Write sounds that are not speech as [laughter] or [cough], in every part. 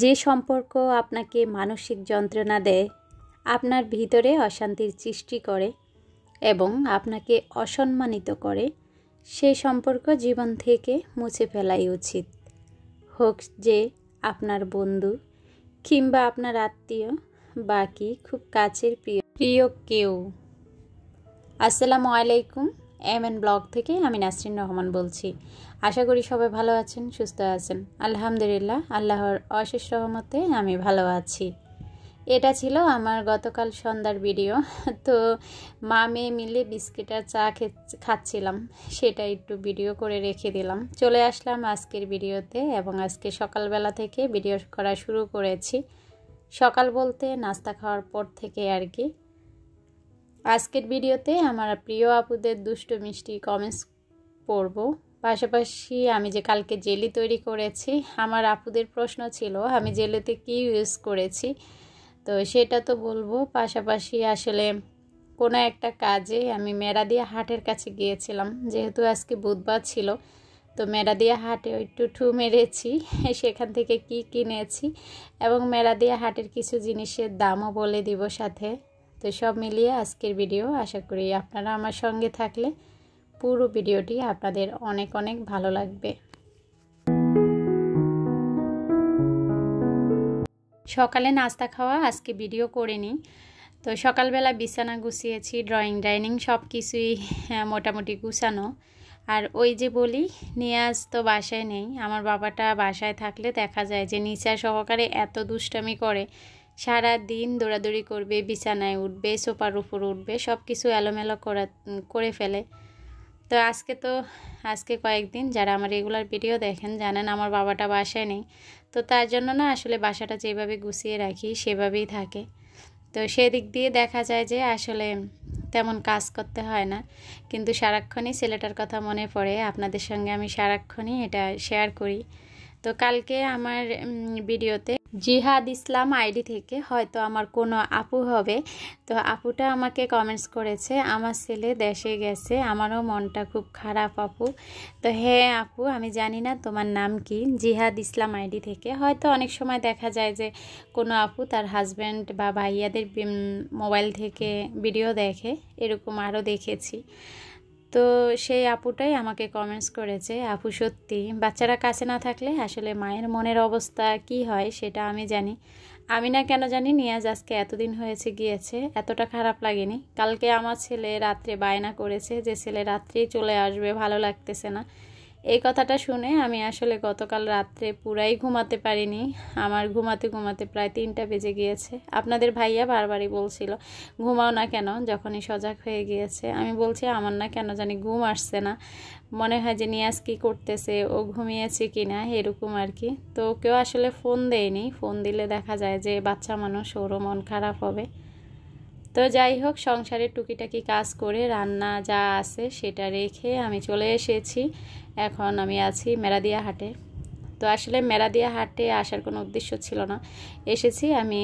যে সম্পর্ক আপনাকে মানসিক যন্ত্রণা দেয় আপনার ভিতরে অশান্তির সৃষ্টি করে এবং আপনাকে অসম্মানিত করে সে সম্পর্ক জীবন থেকে মুছে ফেলাই উচিত হোক যে আপনার বন্ধু কিংবা আপনার আত্মীয় বাকি খুব কাছের প্রিয় প্রিয় কেউ আসসালামু আলাইকুম এম এন ব্লগ থেকে আমি নাসরিন রহমান বলছি আশা করি সবাই ভালো আছেন সুস্থ আছেন আলহামদুলিল্লাহ আল্লাহর অশেষ রহমতে আমি ভালো আছি এটা ছিল আমার গতকাল সন্ধ্যার ভিডিও তো মা মেয়ে মিলে বিস্কিট আর চা খাচ্ছিলাম সেটা একটু ভিডিও করে রেখে দিলাম চলে আসলাম আজকের ভিডিওতে এবং আজকে সকালবেলা থেকে ভিডিও করা শুরু করেছি সকাল বলতে নাস্তা খাওয়ার পর থেকে আর কি আজকের ভিডিওতে আমার প্রিয় আপুদের দুষ্ট মিষ্টি কমেন্টস পড়ব পাশাপাশি আমি যে কালকে জেলি তৈরি করেছি আমার আপুদের প্রশ্ন ছিল আমি জেলিতে কি ইউজ করেছি তো সেটা তো বলবো পাশাপাশি আসলে কোনো একটা কাজে আমি মেরা দিয়ে হাটের কাছে গিয়েছিলাম যেহেতু আজকে বুধবার ছিল তো মেরা মেরাদিয়া হাটে একটু ঠু মেরেছি সেখান থেকে কি কিনেছি এবং মেরাদিয়া হাটের কিছু জিনিসের দামও বলে দিব সাথে তো সব মিলিয়ে আজকের ভিডিও আশা করি আপনারা আমার সঙ্গে থাকলে পুরো ভিডিওটি আপনাদের অনেক অনেক ভালো লাগবে সকালে নাস্তা খাওয়া আজকে ভিডিও করে নিই তো সকালবেলা বিছানা গুছিয়েছি ড্রয়িং ডাইনিং সব কিছুই মোটামুটি গুছানো আর ওই যে বলি নিয়াজ তো বাসায় নেই আমার বাবাটা বাসায় থাকলে দেখা যায় যে নিচা সহকারে এত দুষ্টামি করে সারা দিন দৌড়াদৌড়ি করবে বিছানায় উঠবে সোফার উপর উঠবে সব কিছু এলোমেলো করা করে ফেলে তো আজকে তো আজকে কয়েকদিন যারা আমার রেগুলার ভিডিও দেখেন জানেন আমার বাবাটা বাসায় নেই তো তার জন্য না আসলে বাসাটা যেভাবে গুছিয়ে রাখি সেভাবেই থাকে তো সেদিক দিয়ে দেখা যায় যে আসলে তেমন কাজ করতে হয় না কিন্তু সারাক্ষণই ছেলেটার কথা মনে পড়ে আপনাদের সঙ্গে আমি সারাক্ষণই এটা শেয়ার করি তো কালকে আমার ভিডিওতে জিহাদ ইসলাম আইডি থেকে হয়তো আমার কোনো আপু হবে তো আপুটা আমাকে কমেন্টস করেছে আমার ছেলে দেশে গেছে আমারও মনটা খুব খারাপ আপু তো হ্যাঁ আপু আমি জানি না তোমার নাম কি জিহাদ ইসলাম আইডি থেকে হয়তো অনেক সময় দেখা যায় যে কোনো আপু তার হাজব্যান্ড বা ভাইয়াদের মোবাইল থেকে ভিডিও দেখে এরকম আরও দেখেছি তো সেই আপুটাই আমাকে কমেন্টস করেছে আপু সত্যি বাচ্চারা কাছে না থাকলে আসলে মায়ের মনের অবস্থা কি হয় সেটা আমি জানি আমি না কেন জানি নিয়াজ আজকে এতদিন হয়েছে গিয়েছে এতটা খারাপ লাগেনি কালকে আমার ছেলে রাত্রে বায়না করেছে যে ছেলে রাত্রেই চলে আসবে ভালো লাগতেছে না এই কথাটা শুনে আমি আসলে গতকাল রাত্রে পুরাই ঘুমাতে পারিনি আমার ঘুমাতে ঘুমাতে প্রায় তিনটা বেজে গিয়েছে আপনাদের ভাইয়া বারবারই বলছিল ঘুমাও না কেন যখনই সজাগ হয়ে গিয়েছে আমি বলছি আমার না কেন জানি ঘুম আসছে না মনে হয় যে নিয়াজ কী করতেছে ও ঘুমিয়েছে কি না এরকম আর কি তো কেউ আসলে ফোন দেয়নি ফোন দিলে দেখা যায় যে বাচ্চা মানুষ ওরও মন খারাপ হবে তো যাই হোক সংসারের টুকিটাকি কাজ করে রান্না যা আছে সেটা রেখে আমি চলে এসেছি এখন আমি আছি মেরাদিয়া হাটে তো আসলে মেরাদিয়া হাটে আসার কোনো উদ্দেশ্য ছিল না এসেছি আমি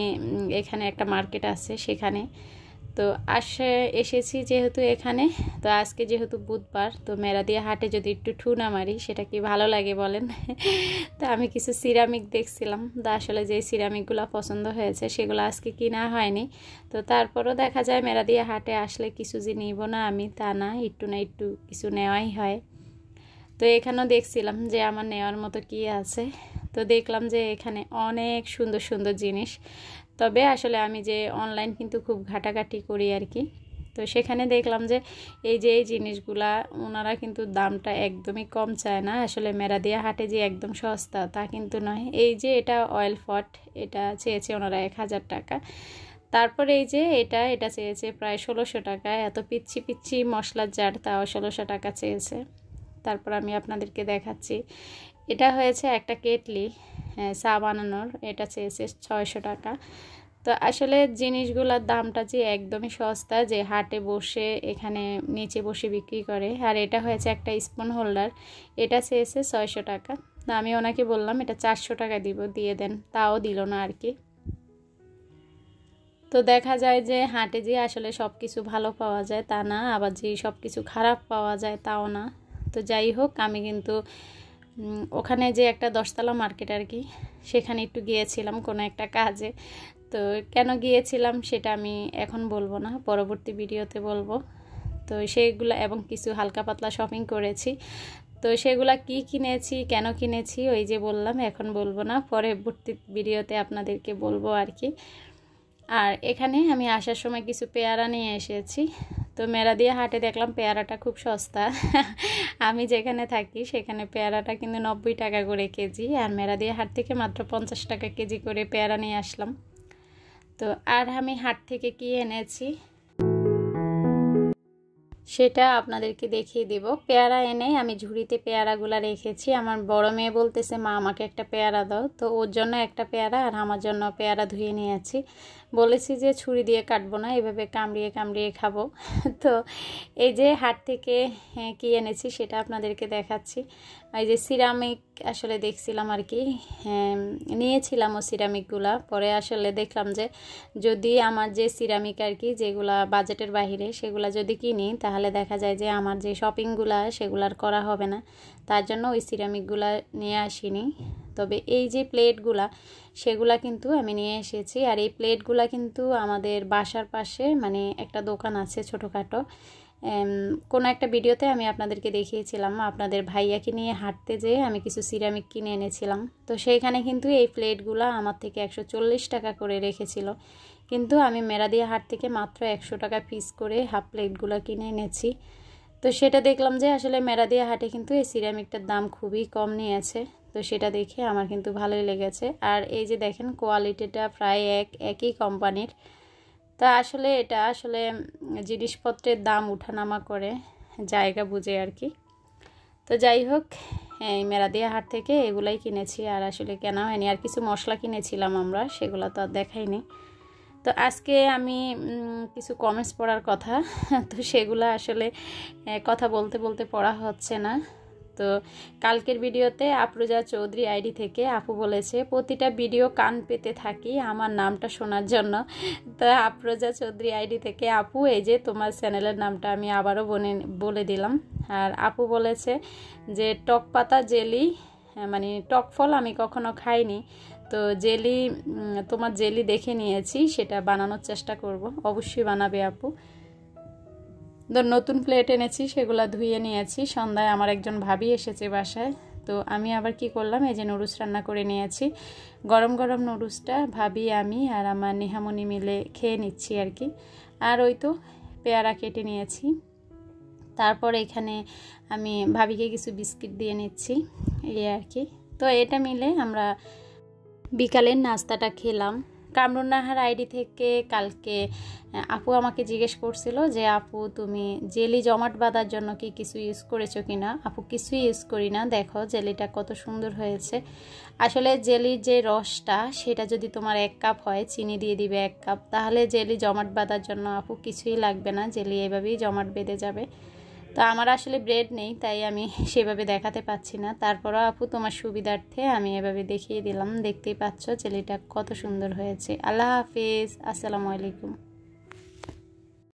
এখানে একটা মার্কেট আছে সেখানে তো আসে এসেছি যেহেতু এখানে তো আজকে যেহেতু বুধবার তো মেরা দিয়ে হাটে যদি একটু ঠুনা মারি সেটা কি ভালো লাগে বলেন [laughs] তো আমি কিছু সিরামিক দেখছিলাম তো আসলে যে সিরামিকগুলো পছন্দ হয়েছে সেগুলো আজকে কিনা হয়নি তো তারপরও দেখা যায় মেরা দিয়ে হাটে আসলে কিছু যে নিব না আমি তা না একটু না একটু কিছু নেওয়াই হয় তো এখানেও দেখছিলাম যে আমার নেওয়ার মতো কি আছে তো দেখলাম যে এখানে অনেক সুন্দর সুন্দর জিনিস তবে আসলে আমি যে অনলাইন কিন্তু খুব ঘাটাঘাটি করি আর কি তো সেখানে দেখলাম যে এই যে এই জিনিসগুলা ওনারা কিন্তু দামটা একদমই কম চায় না আসলে মেরাদিয়া হাটে যে একদম সস্তা তা কিন্তু নয় এই যে এটা অয়েল ফট এটা চেয়েছে ওনারা এক হাজার টাকা তারপর এই যে এটা এটা চেয়েছে প্রায় ষোলোশো টাকা এত পিচ্ছি পিচ্ছি মশলার জার তাও ষোলোশো টাকা চেয়েছে তারপর আমি আপনাদেরকে দেখাচ্ছি এটা হয়েছে একটা কেটলি হ্যাঁ, চা বানানোর এটা চেয়েছে ছয়শো টাকা তো আসলে জিনিসগুলোর দামটা যে একদমই সস্তা যে হাটে বসে এখানে নিচে বসে বিক্রি করে আর এটা হয়েছে একটা স্পুন হোল্ডার এটা চেয়েছে ছয়শো টাকা তো আমি ওনাকে বললাম এটা চারশো টাকা দিব দিয়ে দেন তাও দিল না আর কি তো দেখা যায় যে হাটে যে আসলে সব কিছু ভালো পাওয়া যায় তা না আবার যে সব কিছু খারাপ পাওয়া যায় তাও না তো যাই হোক আমি কিন্তু ওখানে যে একটা দশতলা মার্কেট আর কি সেখানে একটু গিয়েছিলাম কোনো একটা কাজে তো কেন গিয়েছিলাম সেটা আমি এখন বলবো না পরবর্তী ভিডিওতে বলবো তো সেইগুলো এবং কিছু হালকা পাতলা শপিং করেছি তো সেগুলা কি কিনেছি কেন কিনেছি ওই যে বললাম এখন বলবো না পরবর্তী ভিডিওতে আপনাদেরকে বলবো আর কি আর এখানে আমি আসার সময় কিছু পেয়ারা নিয়ে এসেছি তো মেরা দিয়ে হাটে দেখলাম পেয়ারাটা খুব সস্তা আমি যেখানে থাকি সেখানে পেয়ারাটা কিন্তু নব্বই টাকা করে কেজি আর মেরা দিয়ে হাট থেকে মাত্র পঞ্চাশ টাকা কেজি করে পেয়ারা নিয়ে আসলাম তো আর আমি হাট থেকে কি এনেছি সেটা আপনাদেরকে দেখিয়ে দেব পেয়ারা এনে আমি ঝুড়িতে পেয়ারাগুলো রেখেছি আমার বড় মেয়ে বলতেছে মা আমাকে একটা পেয়ারা দাও তো ওর জন্য একটা পেয়ারা আর আমার জন্য পেয়ারা ধুয়ে নিয়েছি বলেছি যে ছুরি দিয়ে কাটবো না এভাবে কামড়িয়ে কামড়িয়ে খাবো [laughs] তো এই যে হাট থেকে হ্যাঁ, কি এনেছি সেটা আপনাদেরকে দেখাচ্ছি এই যে সিরামিক আসলে দেখছিলাম আর কি হ্যাঁ, নিয়েছিলাম ও সিরামিকগুলা পরে আসলে দেখলাম যে যদি আমার যে সিরামিক আর কি যেগুলা বাজেটের বাহিরে সেগুলা যদি কিনি তাহলে দেখা যায় যে আমার যে শপিংগুলা সেগুলার করা হবে না তার জন্য ওই সিরামিকগুলা নিয়ে আসিনি তবে এই যে প্লেটগুলা সেগুলা কিন্তু আমি নিয়ে এসেছি আর এই প্লেটগুলা কিন্তু আমাদের বাসার পাশে মানে একটা দোকান আছে ছোটোখাটো কোনো একটা ভিডিওতে আমি আপনাদেরকে দেখিয়েছিলাম আপনাদের ভাইয়াকে নিয়ে হাঁটতে যেয়ে আমি কিছু সিরামিক কিনে এনেছিলাম তো সেইখানে কিন্তু এই প্লেটগুলো আমার থেকে একশো টাকা করে রেখেছিল কিন্তু আমি মেরাদিয়া হাট থেকে মাত্র একশো টাকা পিস করে হাফ প্লেটগুলো কিনে এনেছি তো সেটা দেখলাম যে আসলে মেরাদিয়া হাটে কিন্তু এই সিরামিকটার দাম খুবই কম নিয়েছে তো সেটা দেখে আমার কিন্তু ভালোই লেগেছে আর এই যে দেখেন কোয়ালিটিটা প্রায় এক একই কোম্পানির তা আসলে এটা আসলে জিনিসপত্রের দাম উঠানামা করে জায়গা বুঝে আর কি তো যাই হোক এই মেরাদিয়া হাট থেকে এগুলাই কিনেছি আর আসলে কেনা হয়নি আর কিছু মশলা কিনেছিলাম আমরা সেগুলো তো আর দেখাইনি তো আজকে আমি কিছু কমেন্টস পড়ার কথা তো সেগুলো আসলে কথা বলতে বলতে পড়া হচ্ছে না তো কালকের ভিডিওতে আপ্রুজা চৌধুরী আইডি থেকে আপু বলেছে প্রতিটা ভিডিও কান পেতে থাকি আমার নামটা শোনার জন্য তো আফরোজা চৌধুরী আইডি থেকে আপু এই যে তোমার চ্যানেলের নামটা আমি আবারও বনে বলে দিলাম আর আপু বলেছে যে টক পাতা জেলি হ্যাঁ, মানে টক ফল আমি কখনো খাইনি তো জেলি তোমার জেলি দেখে নিয়েছি সেটা বানানোর চেষ্টা করব অবশ্যই বানাবে আপু নতুন প্লেট এনেছি সেগুলো ধুয়ে নিয়েছি সন্ধ্যায় আমার একজন ভাবি এসেছে বাসায় তো আমি আবার কি করলাম এই যে নুডুলস রান্না করে নিয়েছি গরম গরম নুডুলসটা ভাবি আমি আর আমার নেহামনি মিলে খেয়ে নিচ্ছি আর কি আর ওই তো পেয়ারা কেটে নিয়েছি তারপর এখানে আমি ভাবিকে কিছু বিস্কিট দিয়ে নিচ্ছি এই আর কি তো এটা মিলে আমরা বিকালের নাস্তাটা খেলাম কামরুন্নাহার আইডি থেকে কালকে আপু আমাকে জিজ্ঞেস করছিল যে আপু তুমি জেলি জমাট বাঁধার জন্য কি কিছু ইউজ করেছো কি না আপু কিছুই ইউজ করি না দেখো জেলিটা কত সুন্দর হয়েছে আসলে জেলির যে রসটা সেটা যদি তোমার এক কাপ হয় চিনি দিয়ে দিবে এক কাপ তাহলে জেলি জমাট বাঁধার জন্য আপু কিছুই লাগবে না জেলি এভাবেই জমাট বেঁধে যাবে তো আমার আসলে ব্রেড নেই তাই আমি সেভাবে দেখাতে পাচ্ছি না তারপরও আপু তোমার সুবিধার্থে আমি এভাবে দেখিয়ে দিলাম দেখতেই পাচ্ছ ছেলেটা কত সুন্দর হয়েছে আল্লাহ হাফিজ আসসালামু আলাইকুম